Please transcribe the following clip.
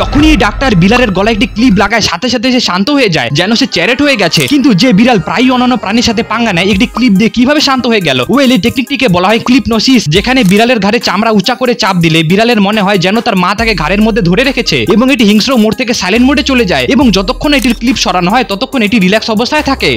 যখনই ডাক্তার বিড়ালের গলায় একটি ক্লিপ লাগায় সাথে সাথে সে শান্ত হয়ে যায় যেন সে চ্যারেট হয়ে গেছে কিন্তু যে বিড়াল প্রায় অন্যান্য প্রাণীর সাথে পাঙ্গা নেয় একটি ক্লিপ দিয়ে কিভাবে শান্ত হয়ে গেল ওয়েল এই টেকনিকটিকে বলা হয় ক্লিপ নসিস যেখানে বিড়ালের ঘাড়ে চামড়া উঁচা করে চাপ দিলে বিড়ালের মনে হয় যেন তার মা তাকে ঘাড়ের মধ্যে ধরে রেখেছে এবং এটি হিংস্র মোড় থেকে সাইলেন্ট মোডে চলে যায় এবং যতক্ষণ এটির ক্লিপ সরানো হয় ততক্ষণ এটি রিল্যাক্স অবস্থায় থাকে